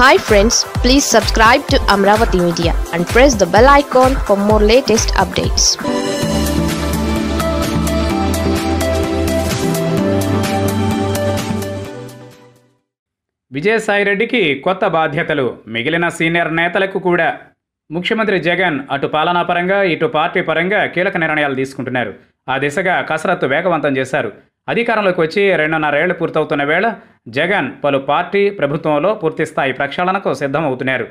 hi friends please subscribe to Amaravati media and press the bell icon for more latest updates విజయసాయిరెడ్డికి కొత్త బాధ్యతలు మిగిలిన senior నేతలకు కూడా ముఖ్యమంత్రి జగన్ అటు పాలనా పరంగా ఇటు పార్టీ పరంగా కీలక నిర్ణయాలు తీసుకుంటున్నారు ఆ దిశగా కసరత్తు వేగవంతం చేశారు అధికారంలోకి వచ్చి రెండున్నరేళ్లు పూర్తవుతున్న వేళ జగన్ పలు పార్టీ ప్రభుత్వంలో పూర్తిస్థాయి ప్రక్షాళనకు సిద్ధమవుతున్నారు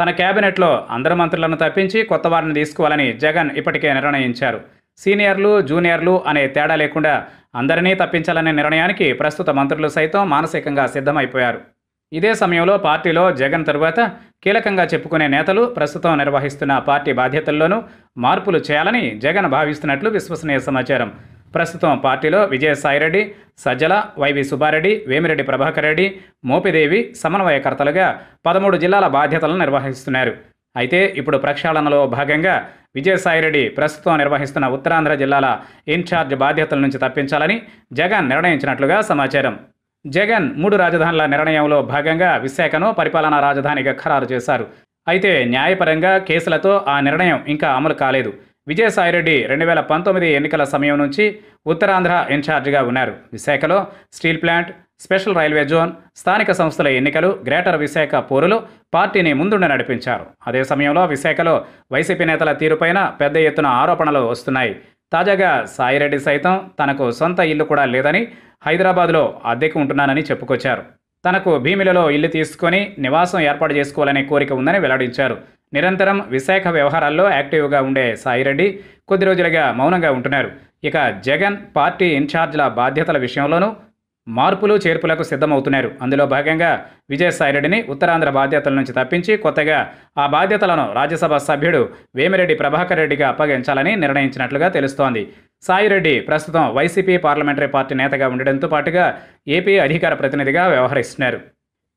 తన కేబినెట్లో అందరి మంత్రులను తప్పించి కొత్త వారిని తీసుకోవాలని జగన్ ఇప్పటికే నిర్ణయించారు సీనియర్లు జూనియర్లు అనే తేడా లేకుండా అందరినీ తప్పించాలనే నిర్ణయానికి ప్రస్తుత మంత్రులు సైతం మానసికంగా సిద్ధమైపోయారు ఇదే సమయంలో పార్టీలో జగన్ తరువాత కీలకంగా చెప్పుకునే నేతలు ప్రస్తుతం నిర్వహిస్తున్న పార్టీ బాధ్యతల్లోనూ మార్పులు చేయాలని జగన్ భావిస్తున్నట్లు విశ్వసనీయ సమాచారం ప్రస్తుతం పార్టీలో విజయసాయిరెడ్డి సజ్జల వైవి సుబ్బారెడ్డి వేమిరెడ్డి ప్రభాకర్ రెడ్డి మోపిదేవి సమన్వయకర్తలుగా పదమూడు జిల్లాల బాధ్యతలను నిర్వహిస్తున్నారు అయితే ఇప్పుడు ప్రక్షాళనలో భాగంగా విజయసాయిరెడ్డి ప్రస్తుతం నిర్వహిస్తున్న ఉత్తరాంధ్ర జిల్లాల ఇన్ఛార్జ్ బాధ్యతల నుంచి తప్పించాలని జగన్ నిర్ణయించినట్లుగా సమాచారం జగన్ మూడు రాజధానుల నిర్ణయంలో భాగంగా విశాఖను పరిపాలనా రాజధానిగా ఖరారు చేశారు అయితే న్యాయపరంగా కేసులతో ఆ నిర్ణయం ఇంకా అమలు కాలేదు విజయసాయిరెడ్డి రెండు వేల పంతొమ్మిది ఎన్నికల సమయం నుంచి ఉత్తరాంధ్ర ఇన్ఛార్జిగా ఉన్నారు విశాఖలో steel plant special railway zone స్థానిక సంస్థల ఎన్నికలు గ్రేటర్ విశాఖ పోరులు పార్టీని ముందుండ నడిపించారు అదే సమయంలో విశాఖలో వైసీపీ నేతల తీరుపైన పెద్ద ఎత్తున ఆరోపణలు వస్తున్నాయి తాజాగా సాయిరెడ్డి సైతం తనకు సొంత ఇల్లు కూడా లేదని హైదరాబాద్లో అద్దెకు ఉంటున్నానని చెప్పుకొచ్చారు తనకు భీమిలలో ఇల్లు తీసుకొని నివాసం ఏర్పాటు చేసుకోవాలనే కోరిక ఉందని వెల్లడించారు నిరంతరం విశాఖ వ్యవహారాల్లో యాక్టివ్గా ఉండే సాయిరెడ్డి కొద్ది రోజులుగా మౌనంగా ఉంటున్నారు ఇక జగన్ పార్టీ ఇన్ఛార్జ్ల బాధ్యతల విషయంలోనూ మార్పులు చేర్పులకు సిద్ధమవుతున్నారు అందులో భాగంగా విజయసాయిరెడ్డిని ఉత్తరాంధ్ర బాధ్యతల నుంచి తప్పించి కొత్తగా ఆ బాధ్యతలను రాజ్యసభ సభ్యుడు వేమిరెడ్డి ప్రభాకర్ రెడ్డిగా అప్పగించాలని నిర్ణయించినట్లుగా తెలుస్తోంది సాయిరెడ్డి ప్రస్తుతం వైసీపీ పార్లమెంటరీ పార్టీ నేతగా ఉండడంతో పాటుగా ఏపీ అధికార ప్రతినిధిగా వ్యవహరిస్తున్నారు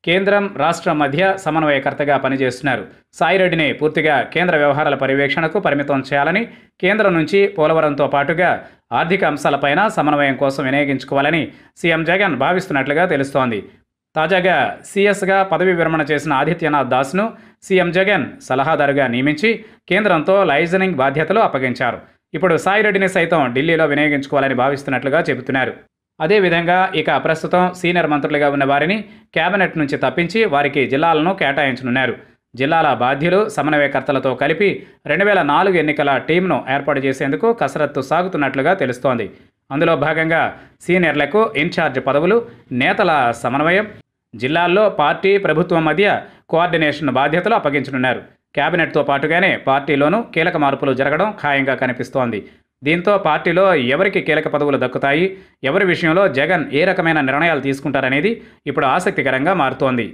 కేంద్రం రాష్ట్ర మధ్య సమన్వయకర్తగా పనిచేస్తున్నారు సాయిరెడ్డిని పూర్తిగా కేంద్ర వ్యవహారాల పర్యవేక్షణకు పరిమితం చేయాలని కేంద్రం నుంచి పోలవరంతో పాటుగా ఆర్థిక అంశాలపైన సమన్వయం కోసం వినియోగించుకోవాలని సీఎం జగన్ భావిస్తున్నట్లుగా తెలుస్తోంది తాజాగా సీఎస్గా పదవి విరమణ చేసిన ఆదిత్యనాథ్ దాస్ను సీఎం జగన్ సలహాదారుగా నియమించి కేంద్రంతో లైజనింగ్ బాధ్యతలు అప్పగించారు ఇప్పుడు సాయిరెడ్డిని సైతం ఢిల్లీలో వినియోగించుకోవాలని భావిస్తున్నట్లుగా చెబుతున్నారు అదేవిధంగా ఇక ప్రస్తుతం సీనియర్ మంత్రులుగా ఉన్న వారిని కేబినెట్ నుంచి తప్పించి వారికి జిల్లాలను కేటాయించనున్నారు జిల్లాల బాధ్యులు సమన్వయకర్తలతో కలిపి రెండు వేల నాలుగు ఎన్నికల టీంను ఏర్పాటు చేసేందుకు కసరత్తు సాగుతున్నట్లుగా తెలుస్తోంది అందులో భాగంగా సీనియర్లకు ఇన్ఛార్జ్ పదవులు నేతల సమన్వయం జిల్లాల్లో పార్టీ ప్రభుత్వం మధ్య కోఆర్డినేషన్ బాధ్యతలు అప్పగించనున్నారు కేబినెట్తో పాటుగానే పార్టీలోనూ కీలక మార్పులు జరగడం ఖాయంగా కనిపిస్తోంది దీంతో పార్టీలో ఎవరికి కీలక పదవులు దక్కుతాయి ఎవరి విషయంలో జగన్ ఏ రకమైన నిర్ణయాలు తీసుకుంటారనేది ఇప్పుడు ఆసక్తికరంగా మారుతోంది